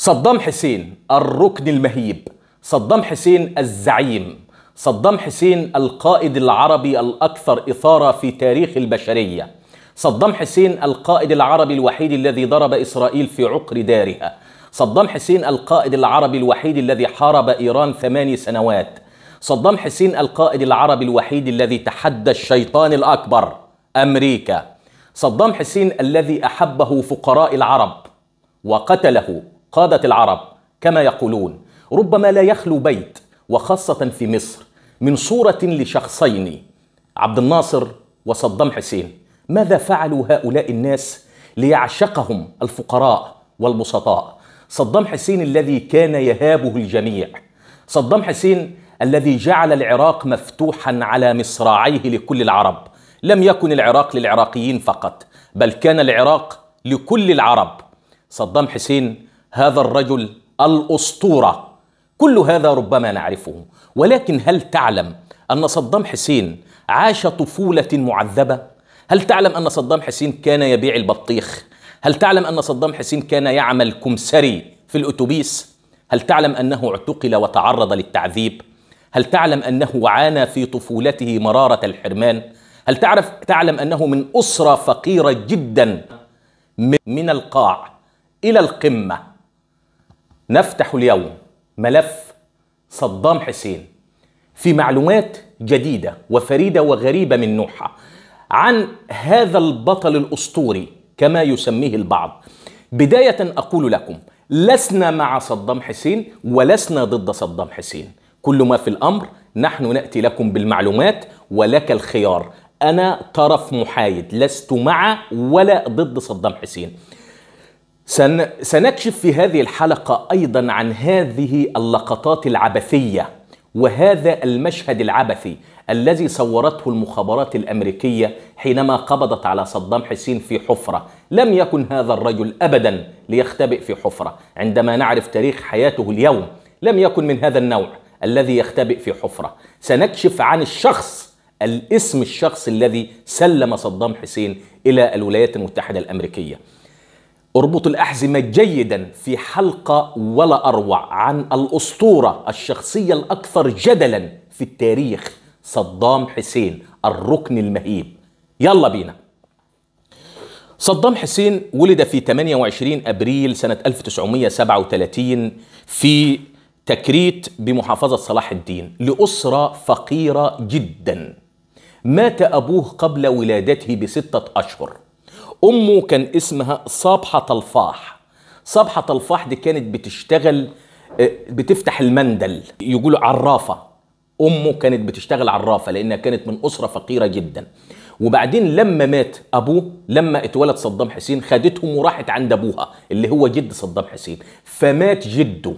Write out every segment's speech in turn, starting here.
صدام حسين الركن المهيب صدام حسين الزعيم صدام حسين القائد العربي الأكثر إثارة في تاريخ البشرية صدام حسين القائد العربي الوحيد الذي ضرب إسرائيل في عقر دارها صدام حسين القائد العربي الوحيد الذي حارب إيران ثماني سنوات صدام حسين القائد العربي الوحيد الذي تحدى الشيطان الأكبر أمريكا صدام حسين الذي أحبه فقراء العرب وقتله قادة العرب كما يقولون ربما لا يخلو بيت وخاصة في مصر من صورة لشخصين عبد الناصر وصدام حسين ماذا فعلوا هؤلاء الناس ليعشقهم الفقراء والبسطاء صدام حسين الذي كان يهابه الجميع صدام حسين الذي جعل العراق مفتوحا على مصراعيه لكل العرب لم يكن العراق للعراقيين فقط بل كان العراق لكل العرب صدام حسين هذا الرجل الاسطوره كل هذا ربما نعرفه ولكن هل تعلم ان صدام حسين عاش طفوله معذبه هل تعلم ان صدام حسين كان يبيع البطيخ هل تعلم ان صدام حسين كان يعمل كمسري في الاتوبيس هل تعلم انه اعتقل وتعرض للتعذيب هل تعلم انه عانى في طفولته مراره الحرمان هل تعرف تعلم انه من اسره فقيره جدا من القاع الى القمه نفتح اليوم ملف صدام حسين في معلومات جديدة وفريدة وغريبة من نوعها عن هذا البطل الأسطوري كما يسميه البعض بداية أقول لكم لسنا مع صدام حسين ولسنا ضد صدام حسين كل ما في الأمر نحن نأتي لكم بالمعلومات ولك الخيار أنا طرف محايد لست مع ولا ضد صدام حسين سن... سنكشف في هذه الحلقة أيضا عن هذه اللقطات العبثية وهذا المشهد العبثي الذي صورته المخابرات الأمريكية حينما قبضت على صدام حسين في حفرة لم يكن هذا الرجل أبدا ليختبئ في حفرة عندما نعرف تاريخ حياته اليوم لم يكن من هذا النوع الذي يختبئ في حفرة سنكشف عن الشخص الاسم الشخص الذي سلم صدام حسين إلى الولايات المتحدة الأمريكية اربط الأحزمة جيدا في حلقة ولا أروع عن الأسطورة الشخصية الأكثر جدلا في التاريخ صدام حسين الركن المهيب يلا بينا صدام حسين ولد في 28 أبريل سنة 1937 في تكريت بمحافظة صلاح الدين لأسرة فقيرة جدا مات أبوه قبل ولادته بستة أشهر امه كان اسمها صبحه طلفاح صبحه طلفاح دي كانت بتشتغل آه، بتفتح المندل يقولوا عرافه امه كانت بتشتغل عرافه لانها كانت من اسره فقيره جدا وبعدين لما مات ابوه لما اتولد صدام حسين خدتهم وراحت عند ابوها اللي هو جد صدام حسين فمات جده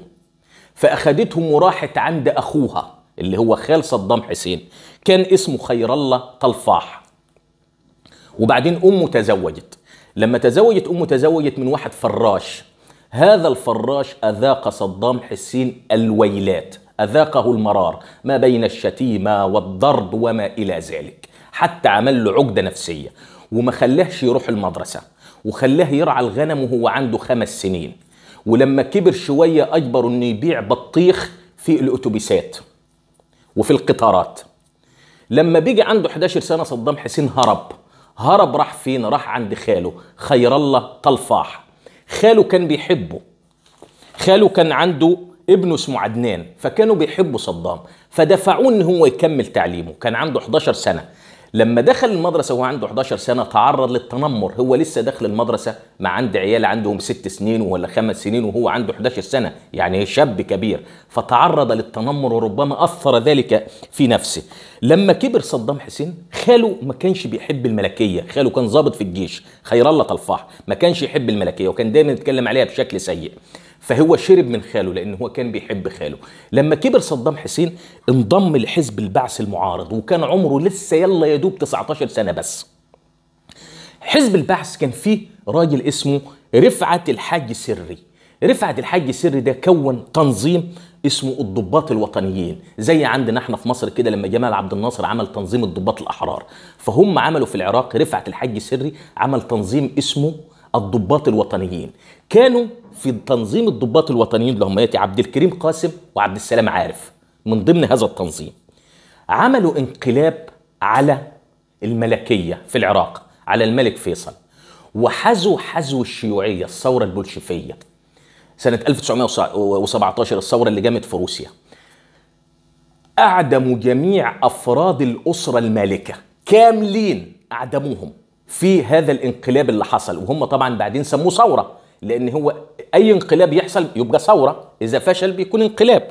فاخدتهم وراحت عند اخوها اللي هو خال صدام حسين كان اسمه خير الله طلفاح وبعدين امه تزوجت لما تزوجت امه تزوجت من واحد فراش هذا الفراش اذاق صدام حسين الويلات اذاقه المرار ما بين الشتيمه والضرب وما الى ذلك حتى عمل له عقده نفسيه وما خلاهش يروح المدرسه وخلاه يرعى الغنم وهو عنده خمس سنين ولما كبر شويه اجبره انه يبيع بطيخ في الاتوبيسات وفي القطارات لما بيجي عنده 11 سنه صدام حسين هرب هرب راح فين راح عند خاله خير الله طلفاح خاله كان بيحبه خاله كان عنده ابنه اسمه عدنان فكانوا بيحبوا صدام فدفعوه ان هو يكمل تعليمه كان عنده 11 سنه لما دخل المدرسة وهو عنده 11 سنة تعرض للتنمر هو لسه داخل المدرسة مع عند عيال عندهم ست سنين ولا خمس سنين وهو عنده 11 سنة يعني شاب كبير فتعرض للتنمر وربما أثر ذلك في نفسه لما كبر صدام حسين خاله ما كانش بيحب الملكية خاله كان ظابط في الجيش خير الله طلفاح ما كانش يحب الملكية وكان دايما يتكلم عليها بشكل سيء فهو شرب من خاله لأن هو كان بيحب خاله لما كبر صدام حسين انضم لحزب البعث المعارض وكان عمره لسه يلا يدوب 19 سنة بس حزب البعث كان فيه راجل اسمه رفعت الحاج سري رفعت الحاج سري ده كون تنظيم اسمه الضباط الوطنيين زي عندنا احنا في مصر كده لما جمال عبد الناصر عمل تنظيم الضباط الاحرار فهم عملوا في العراق رفعت الحاج سري عمل تنظيم اسمه الضباط الوطنيين كانوا في تنظيم الضباط الوطنيين اللي هم عبد الكريم قاسم وعبد السلام عارف من ضمن هذا التنظيم عملوا انقلاب على الملكية في العراق على الملك فيصل وحزوا حزو الشيوعية الثورة البولشفية سنة 1917 الثورة اللي جامت في روسيا أعدموا جميع أفراد الأسرة المالكة كاملين أعدموهم في هذا الانقلاب اللي حصل وهم طبعا بعدين سموه ثورة لان هو اي انقلاب يحصل يبقى ثوره اذا فشل بيكون انقلاب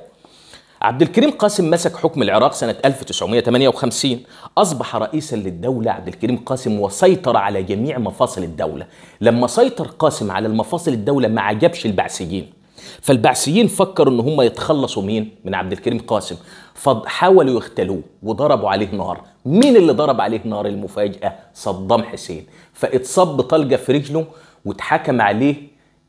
عبد الكريم قاسم مسك حكم العراق سنة 1958 أصبح رئيسا للدولة عبد الكريم قاسم وسيطر على جميع مفاصل الدولة لما سيطر قاسم على المفاصل الدولة ما عجبش البعثيين فالبعثيين فكروا ان هم يتخلصوا مين من عبد الكريم قاسم فحاولوا يغتالوه وضربوا عليه نار مين اللي ضرب عليه نار المفاجاه صدام حسين فاتصب طلقه في رجله واتحكم عليه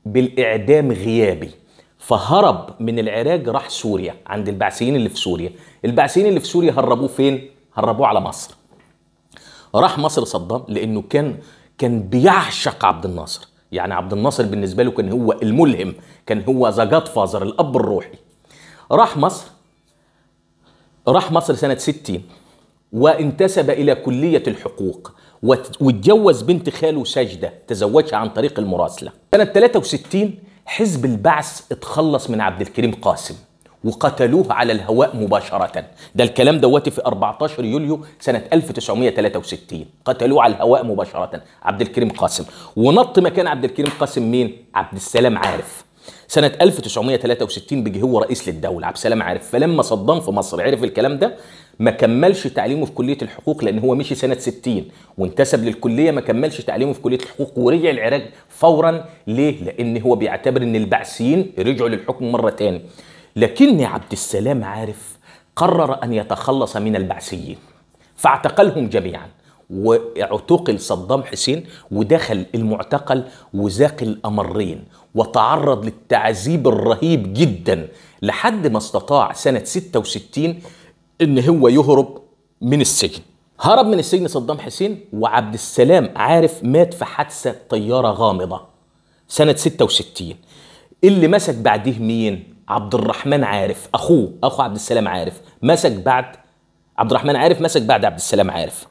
بالاعدام غيابي فهرب من العراق راح سوريا عند البعثيين اللي في سوريا البعثيين اللي في سوريا هربوه فين هربوه على مصر راح مصر صدام لانه كان كان بيعشق عبد الناصر يعني عبد الناصر بالنسبه له كان هو الملهم كان هو ذا جاد فازر الاب الروحي راح مصر راح مصر سنه 60 وانتسب الى كليه الحقوق واتجوز بنت خاله سجده تزوجها عن طريق المراسله سنه 63 حزب البعث اتخلص من عبد الكريم قاسم وقتلوه على الهواء مباشرة ده الكلام دوت في 14 يوليو سنة 1963 قتلوه على الهواء مباشرة عبد الكريم قاسم ونط مكان عبد الكريم قاسم مين؟ عبد السلام عارف سنة 1963 بيجي هو رئيس للدولة عبد السلام عارف فلما صدام في مصر عرف الكلام ده ما كملش تعليمه في كليه الحقوق لان هو مشي سنه 60 وانتسب للكليه ما كملش تعليمه في كليه الحقوق ورجع العراق فورا ليه؟ لان هو بيعتبر ان البعثيين رجعوا للحكم مره تاني لكن عبد السلام عارف قرر ان يتخلص من البعثيين فاعتقلهم جميعا واعتقل صدام حسين ودخل المعتقل وذاق الأمرين وتعرض للتعذيب الرهيب جدا لحد ما استطاع سنة 66 ان هو يهرب من السجن هرب من السجن صدام حسين وعبد السلام عارف مات في حادثه طياره غامضه سنه 66 اللي مسك بعديه مين عبد الرحمن عارف اخوه اخو عبد السلام عارف مسك بعد عبد الرحمن عارف مسك بعد عبد السلام عارف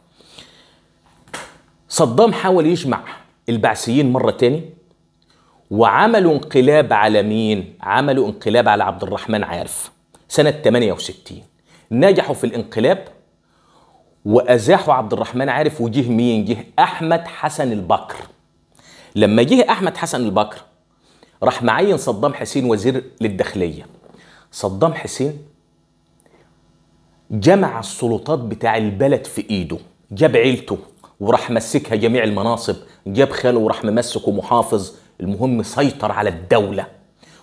صدام حاول يجمع البعثيين مره تاني وعملوا انقلاب على مين عملوا انقلاب على عبد الرحمن عارف سنه 68 نجحوا في الانقلاب وازاحوا عبد الرحمن عارف وجه مين جه احمد حسن البكر لما جه احمد حسن البكر راح معين صدام حسين وزير للداخليه صدام حسين جمع السلطات بتاع البلد في ايده جاب عيلته وراح مسكها جميع المناصب جاب خاله وراح ممسكه محافظ المهم سيطر على الدوله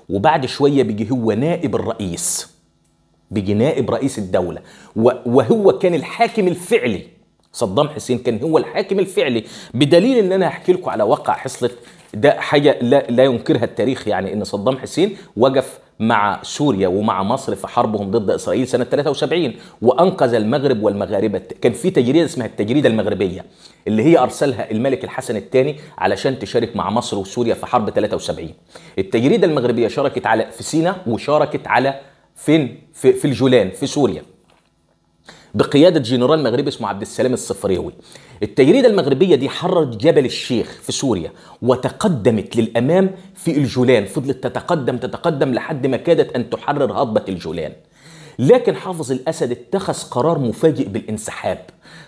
وبعد شويه بيجي هو نائب الرئيس بجنائب رئيس الدولة وهو كان الحاكم الفعلي صدام حسين كان هو الحاكم الفعلي بدليل ان انا هحكي لكم على واقع حصلت ده حاجة لا, لا ينكرها التاريخ يعني ان صدام حسين وقف مع سوريا ومع مصر في حربهم ضد اسرائيل سنه 73 وانقذ المغرب والمغاربه كان في تجريده اسمها التجريده المغربيه اللي هي ارسلها الملك الحسن الثاني علشان تشارك مع مصر وسوريا في حرب 73 التجريده المغربيه شاركت على في سينا وشاركت على فين في, في الجولان في سوريا بقيادة جنرال مغربي اسمه عبد السلام الصفريوي التجريدة المغربية دي حررت جبل الشيخ في سوريا وتقدمت للأمام في الجولان فضلت تتقدم تتقدم لحد ما كادت أن تحرر هضبة الجولان لكن حافظ الأسد اتخذ قرار مفاجئ بالانسحاب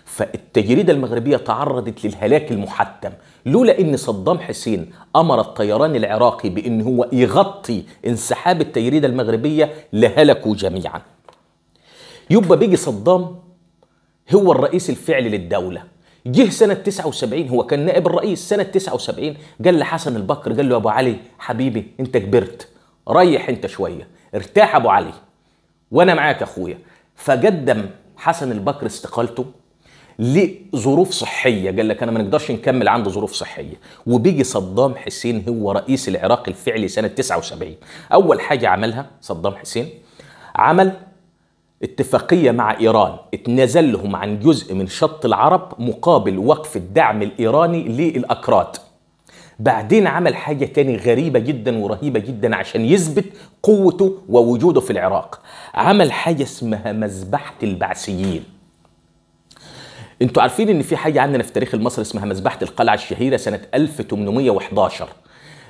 فالتجريدة المغربية تعرضت للهلاك المحتم لولا ان صدام حسين امر الطيران العراقي بان هو يغطي انسحاب التيريده المغربيه لهلكوا جميعا يبقى بيجي صدام هو الرئيس الفعلي للدوله جه سنة 79 هو كان نائب الرئيس سنة 79 قال لحسن البكر قال له يا أبو علي حبيبي أنت كبرت ريح أنت شوية ارتاح أبو علي وأنا معاك أخويا فقدم حسن البكر استقالته لظروف صحيه قال لك انا ما نقدرش نكمل عنده ظروف صحيه وبيجي صدام حسين هو رئيس العراق الفعلي سنه 79 اول حاجه عملها صدام حسين عمل اتفاقية مع إيران اتنازل لهم عن جزء من شط العرب مقابل وقف الدعم الإيراني للأكراد بعدين عمل حاجة تاني غريبة جدا ورهيبة جدا عشان يثبت قوته ووجوده في العراق عمل حاجة اسمها مذبحة البعثيين انتوا عارفين ان في حاجه عندنا في تاريخ المصري اسمها مذبحه القلعه الشهيره سنه 1811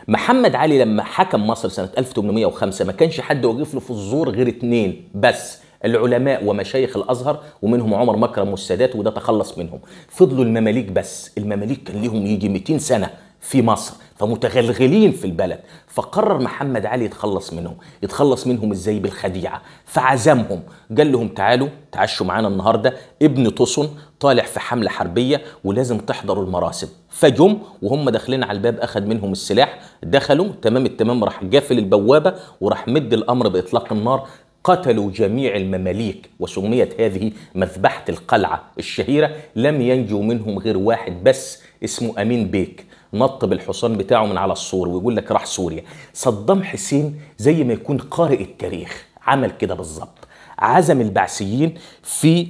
محمد علي لما حكم مصر سنه 1805 ما كانش حد واقف له في الزور غير اتنين بس العلماء ومشايخ الازهر ومنهم عمر مكرم والسادات وده تخلص منهم فضلوا المماليك بس المماليك كان ليهم يجي 200 سنه في مصر فمتغلغلين في البلد فقرر محمد علي يتخلص منهم يتخلص منهم ازاي بالخديعه فعزمهم قال لهم تعالوا تعشوا معانا النهارده ابن طسن طالع في حمله حربيه ولازم تحضروا المراسم فجم وهم داخلين على الباب اخذ منهم السلاح دخلوا تمام التمام راح قافل البوابه وراح مد الامر باطلاق النار قتلوا جميع المماليك وسميت هذه مذبحه القلعه الشهيره لم ينجو منهم غير واحد بس اسمه امين بيك نط بالحصان بتاعه من على السور ويقول لك راح سوريا صدام حسين زي ما يكون قارئ التاريخ عمل كده بالظبط عزم البعثيين في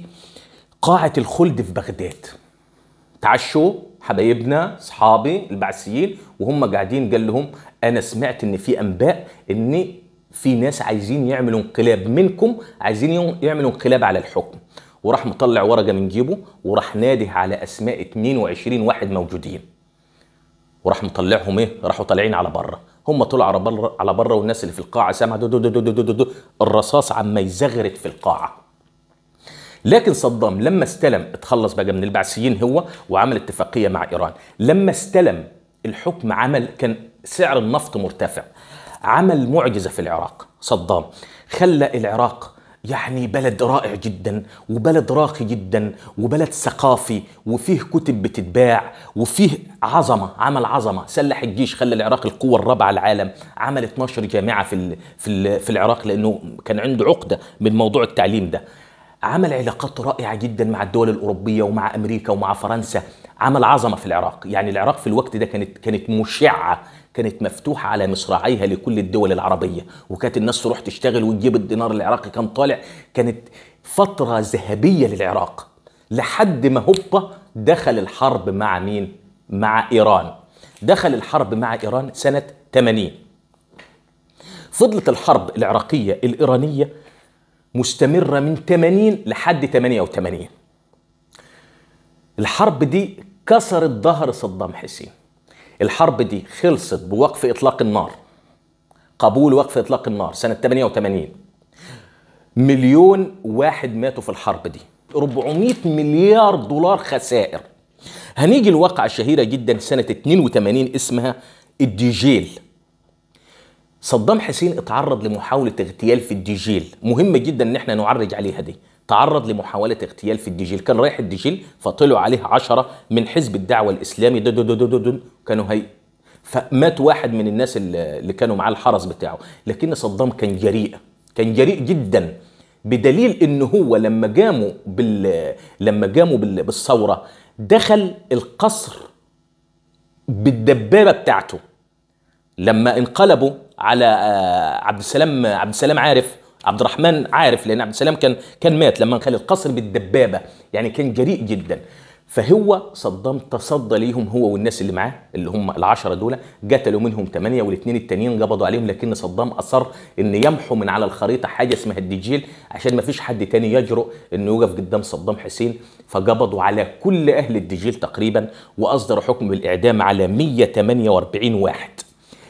قاعة الخلد في بغداد تعشوا حبايبنا اصحابي البعثيين وهم قاعدين قال لهم انا سمعت ان في انباء ان في ناس عايزين يعملوا انقلاب منكم عايزين يعملوا انقلاب على الحكم وراح مطلع ورقه من جيبه وراح ناده على اسماء 22 واحد موجودين وراح مطلعهم ايه راحوا طالعين على بره هم طلعوا على بره على بره والناس اللي في القاعه سامعه دو دو دو دو دو دو دو الرصاص عم يزغرت في القاعه لكن صدام لما استلم اتخلص بقى من البعثيين هو وعمل اتفاقيه مع ايران لما استلم الحكم عمل كان سعر النفط مرتفع عمل معجزه في العراق صدام خلى العراق يعني بلد رائع جدا وبلد راقي جدا وبلد ثقافي وفيه كتب بتتباع وفيه عظمه عمل عظمه سلح الجيش خلى العراق القوه الرابعه العالم عمل 12 جامعه في الـ في الـ في العراق لانه كان عنده عقده من موضوع التعليم ده عمل علاقات رائعه جدا مع الدول الاوروبيه ومع امريكا ومع فرنسا عمل عظمه في العراق يعني العراق في الوقت ده كانت كانت مشعه كانت مفتوحة على مصراعيها لكل الدول العربية وكانت الناس تروح تشتغل وتجيب الدينار العراقي كان طالع كانت فترة ذهبية للعراق لحد ما هوبا دخل الحرب مع مين؟ مع إيران دخل الحرب مع إيران سنة 80 فضلت الحرب العراقية الإيرانية مستمرة من 80 لحد 88 الحرب دي كسرت ظهر صدام حسين الحرب دي خلصت بوقف اطلاق النار قبول وقف اطلاق النار سنه 88 مليون واحد ماتوا في الحرب دي 400 مليار دولار خسائر هنيجي لواقعة شهيرة جدا سنة 82 اسمها الديجيل صدام حسين اتعرض لمحاولة اغتيال في الديجيل مهمة جدا ان احنا نعرج عليها دي تعرض لمحاولة اغتيال في الدجيل كان رايح الدجيل فطلعوا عليه عشرة من حزب الدعوة الإسلامي دو دو دو دو كانوا هي فمات واحد من الناس اللي كانوا معاه الحرس بتاعه لكن صدام كان جريء كان جريء جدا بدليل ان هو لما قاموا بال لما قاموا بال... بالثوره دخل القصر بالدبابه بتاعته لما انقلبوا على آه، عبد السلام عبد السلام عارف عبد الرحمن عارف لان عبد السلام كان كان مات لما خلى القصر بالدبابه يعني كان جريء جدا فهو صدام تصدى ليهم هو والناس اللي معاه اللي هم العشرة دول قتلوا منهم ثمانية والاثنين التانيين قبضوا عليهم لكن صدام أصر إن يمحو من على الخريطة حاجة اسمها الدجيل عشان ما فيش حد تاني يجرؤ إنه يوقف قدام صدام حسين فقبضوا على كل أهل الدجيل تقريبا وأصدر حكم بالإعدام على 148 واحد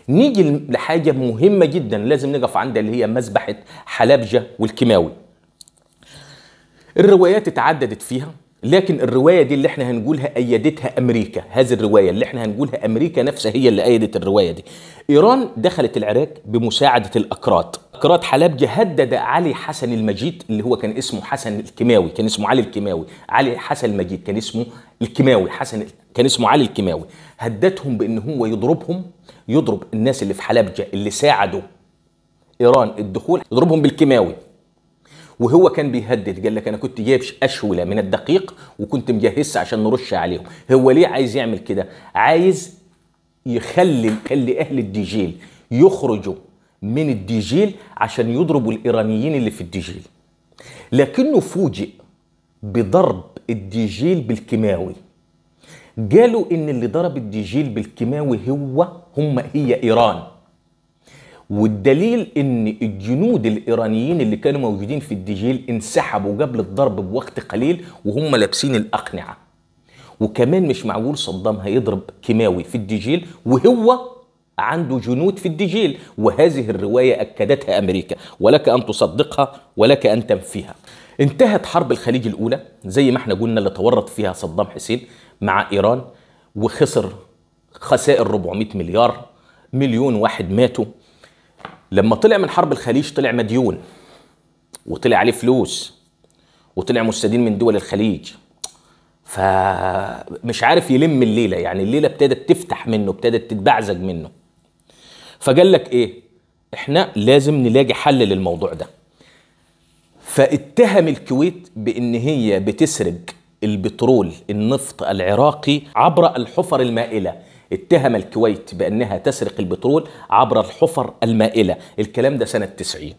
نيجي لحاجه مهمه جدا لازم نقف عندها اللي هي مذبحه حلبجه والكيماوي الروايات اتعددت فيها لكن الرواية دي اللي احنا هنقولها أيدتها أمريكا هذه الرواية اللي احنا هنقولها أمريكا نفسها هي اللي أيدت الرواية دي إيران دخلت العراق بمساعدة الأكراد أكراد حلبجة هدد علي حسن المجيد اللي هو كان اسمه حسن الكيماوي كان اسمه علي الكيماوي علي حسن المجيد كان اسمه الكيماوي حسن كان اسمه علي الكيماوي هددهم بان هو يضربهم يضرب الناس اللي في حلبجه اللي ساعدوا ايران الدخول يضربهم بالكيماوي وهو كان بيهدد قال لك انا كنت جايب اشوله من الدقيق وكنت مجهزها عشان نرش عليهم هو ليه عايز يعمل كده عايز يخلي يخلي اهل الديجيل يخرجوا من الديجيل عشان يضربوا الايرانيين اللي في الديجيل لكنه فوجئ بضرب الديجيل بالكيماوي قالوا ان اللي ضرب الدجيل بالكيماوي هو هم هي ايران والدليل ان الجنود الايرانيين اللي كانوا موجودين في الدجيل انسحبوا قبل الضرب بوقت قليل وهم لابسين الاقنعه وكمان مش معقول صدام هيضرب كيماوي في الدجيل وهو عنده جنود في الدجيل وهذه الرواية أكدتها أمريكا ولك أن تصدقها ولك أن تنفيها انتهت حرب الخليج الأولى زي ما احنا قلنا اللي تورط فيها صدام حسين مع إيران وخسر خسائر 400 مليار مليون واحد ماتوا لما طلع من حرب الخليج طلع مديون وطلع عليه فلوس وطلع مستدين من دول الخليج فمش عارف يلم الليله يعني الليله ابتدت تفتح منه ابتدت تتبعزج منه فقال لك ايه احنا لازم نلاقي حل للموضوع ده فاتهم الكويت بان هي بتسرق البترول النفط العراقي عبر الحفر المائله اتهم الكويت بأنها تسرق البترول عبر الحفر المائلة الكلام ده سنة 90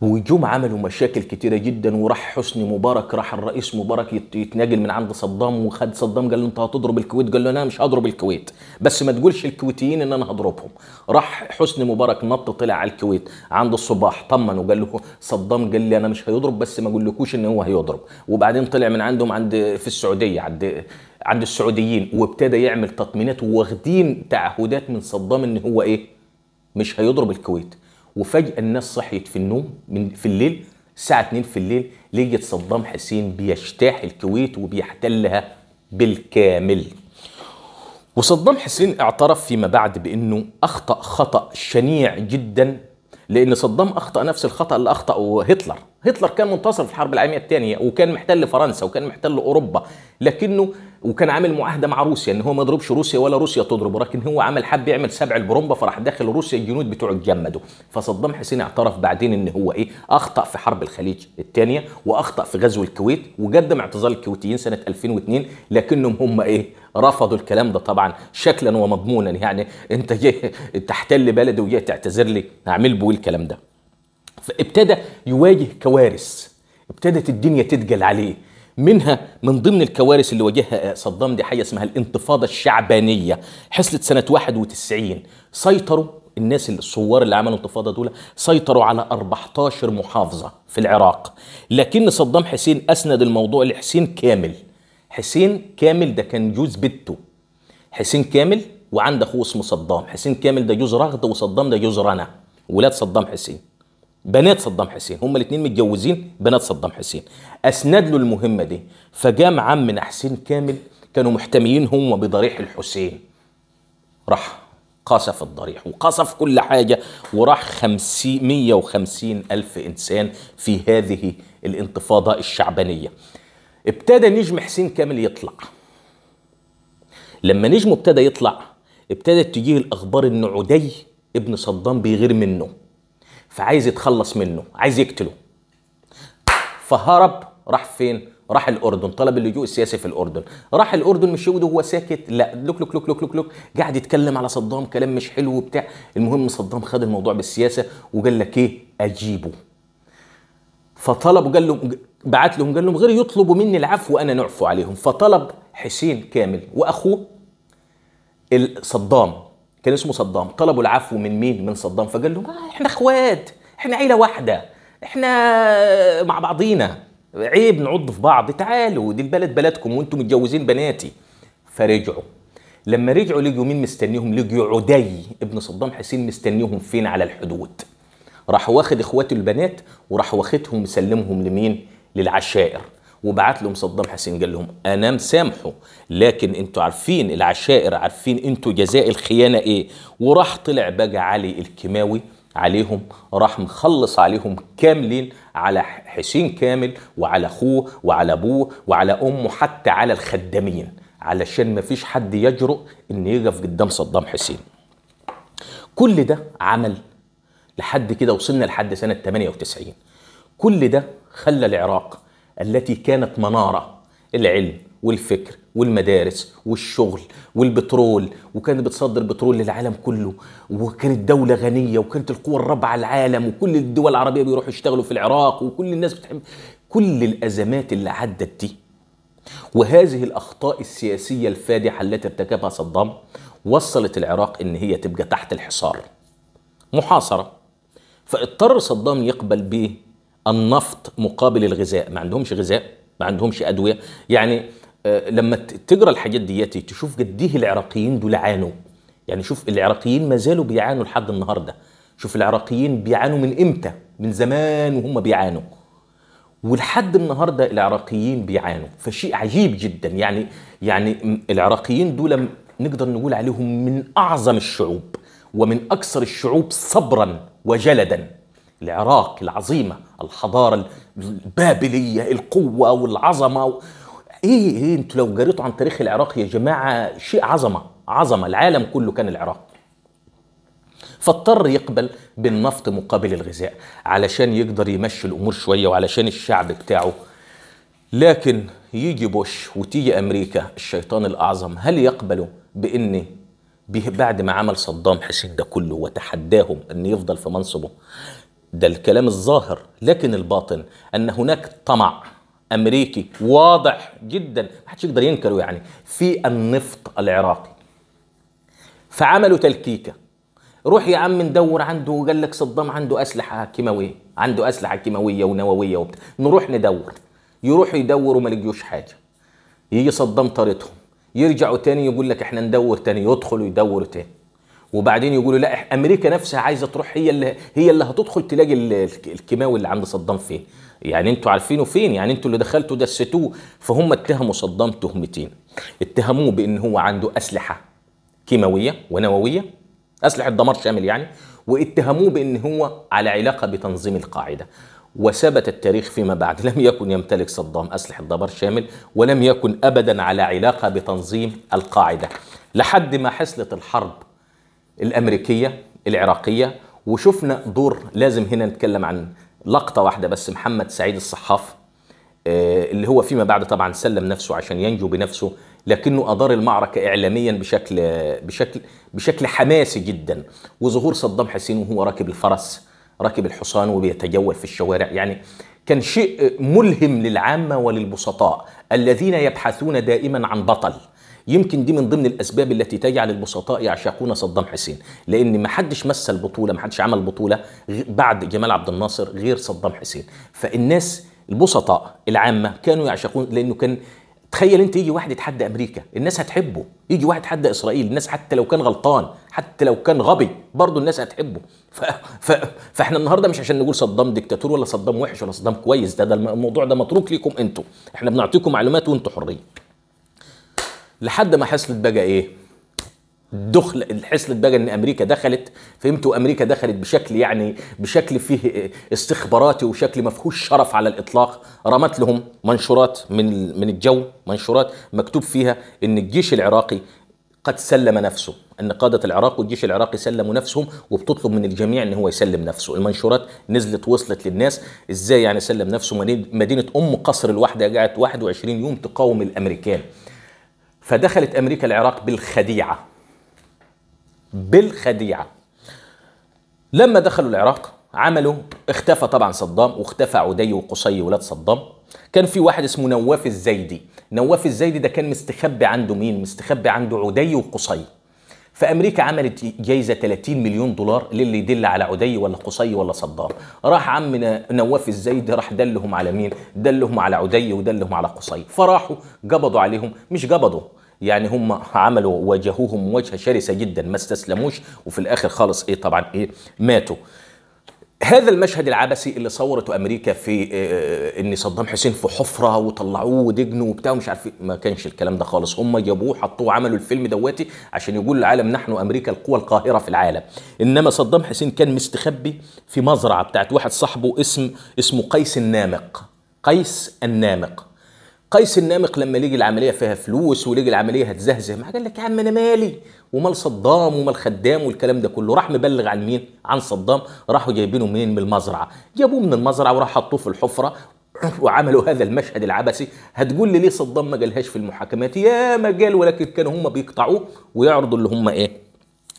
وجم عملوا مشاكل كتيره جدا وراح حسني مبارك راح الرئيس مبارك يتناجل من عند صدام وخد صدام قال له انت هتضرب الكويت قال له انا مش هضرب الكويت بس ما تقولش الكويتيين ان انا هضربهم راح حسني مبارك نط طلع على الكويت عند الصباح طمن وقال له صدام قال لي انا مش هيضرب بس ما اقولكوش ان هو هيضرب وبعدين طلع من عندهم عند في السعوديه عند عند السعوديين وابتدى يعمل تطمينات واخدين تعهدات من صدام ان هو ايه مش هيضرب الكويت وفجأة الناس صحيت في النوم من في الليل الساعة 2 في الليل لقيت صدام حسين بيجتاح الكويت وبيحتلها بالكامل وصدام حسين اعترف فيما بعد بأنه أخطأ خطأ شنيع جدا لأن صدام أخطأ نفس الخطأ اللي أخطأه هتلر هتلر كان منتصر في الحرب العالمية الثانية وكان محتل فرنسا وكان محتل أوروبا لكنه وكان عامل معاهده مع روسيا ان هو ما يضربش روسيا ولا روسيا تضربه لكن هو عمل حب يعمل سبع البرومبا فراح داخل روسيا الجنود بتوعه اتجمدوا فصدام حسين اعترف بعدين ان هو ايه اخطا في حرب الخليج الثانيه واخطا في غزو الكويت وقدم اعتذار الكويتيين سنه 2002 لكنهم هم ايه رفضوا الكلام ده طبعا شكلا ومضمونا يعني انت جاي تحتل بلدي وجاي تعتذر لي اعمل بويه الكلام ده فابتدى يواجه كوارث ابتدت الدنيا تدجل عليه منها من ضمن الكوارث اللي واجهها صدام دي حاجه اسمها الانتفاضه الشعبانيه حصلت سنه 91 سيطروا الناس الثوار اللي عملوا الانتفاضه دول سيطروا على 14 محافظه في العراق لكن صدام حسين اسند الموضوع لحسين كامل حسين كامل ده كان جوز بنته حسين كامل وعنده اخوه اسمه صدام حسين كامل ده جوز رغد وصدام ده جوز رنا ولاد صدام حسين بنات صدام حسين هما الاثنين متجوزين بنات صدام حسين اسند له المهمه دي فجام عمنا حسين كامل كانوا محتميين هم بضريح الحسين راح قصف الضريح وقصف كل حاجة وراح 150 ألف إنسان في هذه الانتفاضة الشعبانية ابتدى نجم حسين كامل يطلع لما نجمه ابتدى يطلع ابتدت تجيه الأخبار إن عدي ابن صدام بيغير منه فعايز يتخلص منه عايز يقتله فهرب راح فين راح الاردن طلب اللجوء السياسي في الاردن راح الاردن مش يهودي وهو ساكت لا لوك لوك لوك لوك لوك لوك قاعد يتكلم على صدام كلام مش حلو وبتاع المهم صدام خد الموضوع بالسياسه وقال لك ايه اجيبه فطلب قال له بعت لهم قال لهم غير يطلبوا مني العفو انا نعفو عليهم فطلب حسين كامل واخوه صدام كان اسمه صدام طلبوا العفو من مين من صدام فقال لهم آه احنا اخوات احنا عيله واحده احنا مع بعضينا عيب نعض في بعض تعالوا دي البلد بلدكم وانتم متجوزين بناتي فرجعوا لما رجعوا لقوا مين مستنيهم لقوا عدي ابن صدام حسين مستنيهم فين على الحدود راح واخد اخواته البنات وراح واخدهم مسلمهم لمين للعشائر وبعت لهم صدام حسين قال لهم انا مسامحه لكن انتوا عارفين العشائر عارفين انتوا جزاء الخيانه ايه وراح طلع بقى علي الكيماوي عليهم راح مخلص عليهم كاملين على حسين كامل وعلى اخوه وعلى ابوه وعلى امه حتى على الخدامين علشان ما فيش حد يجرؤ ان يقف قدام صدام حسين كل ده عمل لحد كده وصلنا لحد سنة 98 كل ده خلى العراق التي كانت منارة العلم والفكر والمدارس والشغل والبترول وكانت بتصدر بترول للعالم كله وكانت دولة غنية وكانت القوى الرابعة العالم وكل الدول العربية بيروحوا يشتغلوا في العراق وكل الناس بتحب كل الأزمات اللي عدت دي وهذه الأخطاء السياسية الفادحة التي ارتكبها صدام وصلت العراق إن هي تبقى تحت الحصار محاصرة فاضطر صدام يقبل بيه النفط مقابل الغذاء ما عندهمش غذاء ما عندهمش ادويه يعني آه، لما تقرا الحاجات دياتي تشوف قد ايه العراقيين دول عانوا يعني شوف العراقيين ما زالوا بيعانوا لحد النهارده شوف العراقيين بيعانوا من امتى من زمان وهم بيعانوا ولحد النهارده العراقيين بيعانوا فشيء عجيب جدا يعني يعني العراقيين دول نقدر نقول عليهم من اعظم الشعوب ومن اكثر الشعوب صبرا وجلدا العراق العظيمة الحضارة البابلية القوة والعظمة ايه ايه انتوا لو قريتوا عن تاريخ العراق يا جماعة شيء عظمة عظمة العالم كله كان العراق فاضطر يقبل بالنفط مقابل الغذاء علشان يقدر يمشي الامور شويه وعلشان الشعب بتاعه لكن يجي بوش وتيجي امريكا الشيطان الاعظم هل يقبلوا بان بعد ما عمل صدام حسين ده كله وتحداهم ان يفضل في منصبه ده الكلام الظاهر لكن الباطن ان هناك طمع امريكي واضح جدا ما حدش يقدر ينكره يعني في النفط العراقي فعملوا تلكيكه روح يا عم ندور عنده قال لك صدام عنده اسلحه كيماويه عنده اسلحه كيماويه ونوويه وبتاع نروح ندور يروحوا يدوروا ما لقيوش حاجه يجي صدام طارتهم يرجعوا تاني يقول لك احنا ندور تاني يدخلوا يدوروا تاني وبعدين يقولوا لا امريكا نفسها عايزه تروح هي اللي هي اللي هتدخل تلاقي الكيماوي اللي عند صدام فين يعني انتوا عارفينه فين يعني انتوا اللي دخلتوا دستوه فهم اتهموا صدام تهمتين اتهموه بان هو عنده اسلحه كيماويه ونوويه اسلحه دمار شامل يعني واتهموه بان هو على علاقه بتنظيم القاعده وثبت التاريخ فيما بعد لم يكن يمتلك صدام اسلحه دمار شامل ولم يكن ابدا على علاقه بتنظيم القاعده لحد ما حصلت الحرب الامريكيه العراقيه وشفنا دور لازم هنا نتكلم عن لقطه واحده بس محمد سعيد الصحاف آه، اللي هو فيما بعد طبعا سلم نفسه عشان ينجو بنفسه لكنه ادار المعركه اعلاميا بشكل بشكل بشكل حماسي جدا وظهور صدام حسين وهو راكب الفرس راكب الحصان وبيتجول في الشوارع يعني كان شيء ملهم للعامه وللبسطاء الذين يبحثون دائما عن بطل يمكن دي من ضمن الاسباب التي تجعل البسطاء يعشقون صدام حسين لان ما حدش مثل بطوله ما حدش عمل بطوله بعد جمال عبد الناصر غير صدام حسين فالناس البسطاء العامه كانوا يعشقون لانه كان تخيل انت يجي واحد يتحدى امريكا الناس هتحبه يجي واحد يتحدى اسرائيل الناس حتى لو كان غلطان حتى لو كان غبي برضه الناس هتحبه ف... ف... فاحنا النهارده مش عشان نقول صدام ديكتاتور ولا صدام وحش ولا صدام كويس ده ده الموضوع ده متروك ليكم انتوا احنا بنعطيكم معلومات وانتوا حرين لحد ما حصلت بقى ايه دخل حصلت بقى ان امريكا دخلت فهمتوا امريكا دخلت بشكل يعني بشكل فيه استخباراتي وشكل ما فيهوش شرف على الاطلاق رمت لهم منشورات من من الجو منشورات مكتوب فيها ان الجيش العراقي قد سلم نفسه ان قاده العراق والجيش العراقي سلموا نفسهم وبتطلب من الجميع ان هو يسلم نفسه المنشورات نزلت وصلت للناس ازاي يعني سلم نفسه مدينه ام قصر الواحده قعدت 21 يوم تقاوم الامريكان فدخلت امريكا العراق بالخديعه بالخديعه لما دخلوا العراق عملوا اختفى طبعا صدام واختفى عدي وقصي ولاد صدام كان في واحد اسمه نواف الزيدي نواف الزيدي ده كان مستخبي عنده مين مستخبي عنده عدي وقصي فامريكا عملت جايزه 30 مليون دولار للي يدل على عدي ولا قصي ولا صدام راح عمنا نواف الزيدي راح دلهم على مين دلهم على عدي ودلهم على قصي فراحوا قبضوا عليهم مش قبضوا يعني هم عملوا واجهوهم مواجهه شرسه جدا ما استسلموش وفي الاخر خالص ايه طبعا ايه ماتوا هذا المشهد العبثي اللي صورته امريكا في آه، آه، ان صدام حسين في حفره وطلعوه ودجنه وبتاع ومش عارف إيه. ما كانش الكلام ده خالص هم جابوه حطوه عملوا الفيلم دواتي عشان يقول للعالم نحن امريكا القوى القاهره في العالم انما صدام حسين كان مستخبي في مزرعه بتاعت واحد صاحبه اسم اسمه قيس النامق قيس النامق قيس النامق لما ليجي العمليه فيها فلوس وليجي العمليه هتزهزه ما قال لك يا عم انا مالي ومال صدام ومال خدام والكلام ده كله راح مبلغ عن مين عن صدام راحوا جايبينه منين من المزرعه جابوه من المزرعه وراح حطوه في الحفره وعملوا هذا المشهد العبثي هتقول لي ليه صدام ما قالهاش في المحاكمات يا ما قال ولكن كانوا هم بيقطعوه ويعرضوا اللي هم ايه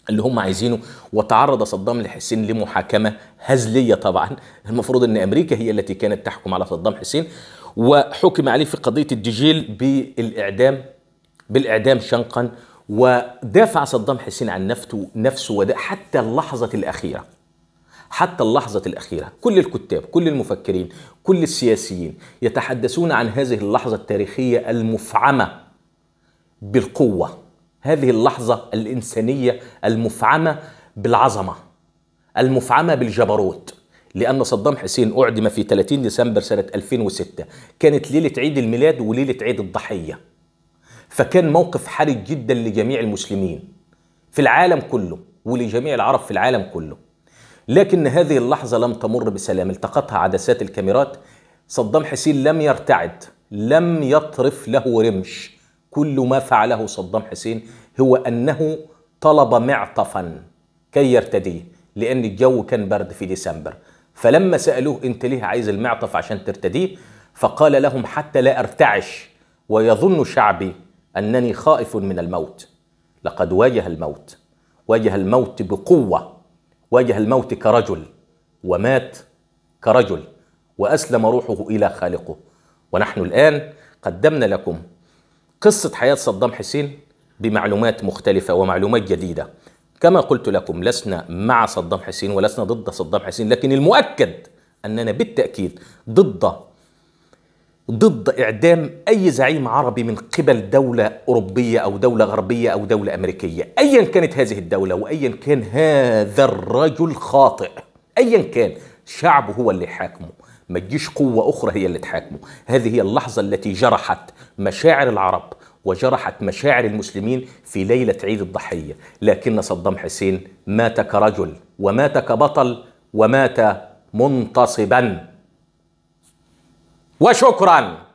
اللي هم عايزينه وتعرض صدام لحسين لمحاكمه هزليه طبعا المفروض ان امريكا هي التي كانت تحكم على صدام حسين وحكم عليه في قضية الدجيل بالإعدام بالإعدام شنقا ودافع صدام حسين عن نفسه وده حتى اللحظة الأخيرة حتى اللحظة الأخيرة كل الكتاب كل المفكرين كل السياسيين يتحدثون عن هذه اللحظة التاريخية المفعمة بالقوة هذه اللحظة الإنسانية المفعمة بالعظمة المفعمة بالجبروت لأن صدام حسين أعدم في 30 ديسمبر سنة 2006 كانت ليلة عيد الميلاد وليلة عيد الضحية فكان موقف حرج جدا لجميع المسلمين في العالم كله ولجميع العرب في العالم كله لكن هذه اللحظة لم تمر بسلام التقطها عدسات الكاميرات صدام حسين لم يرتعد لم يطرف له رمش كل ما فعله صدام حسين هو أنه طلب معطفا كي يرتديه لأن الجو كان برد في ديسمبر فلما سألوه أنت ليه عايز المعطف عشان ترتديه فقال لهم حتى لا أرتعش ويظن شعبي أنني خائف من الموت لقد واجه الموت واجه الموت بقوة واجه الموت كرجل ومات كرجل وأسلم روحه إلى خالقه ونحن الآن قدمنا لكم قصة حياة صدام حسين بمعلومات مختلفة ومعلومات جديدة كما قلت لكم لسنا مع صدام حسين ولسنا ضد صدام حسين لكن المؤكد أننا بالتأكيد ضد ضد إعدام أي زعيم عربي من قبل دولة أوروبية أو دولة غربية أو دولة أمريكية أيا كانت هذه الدولة وأيا كان هذا الرجل خاطئ أيا كان شعبه هو اللي حاكمه ما تجيش قوة أخرى هي اللي تحاكمه هذه هي اللحظة التي جرحت مشاعر العرب وجرحت مشاعر المسلمين في ليلة عيد الضحية لكن صدام حسين مات كرجل ومات كبطل ومات منتصبا وشكرا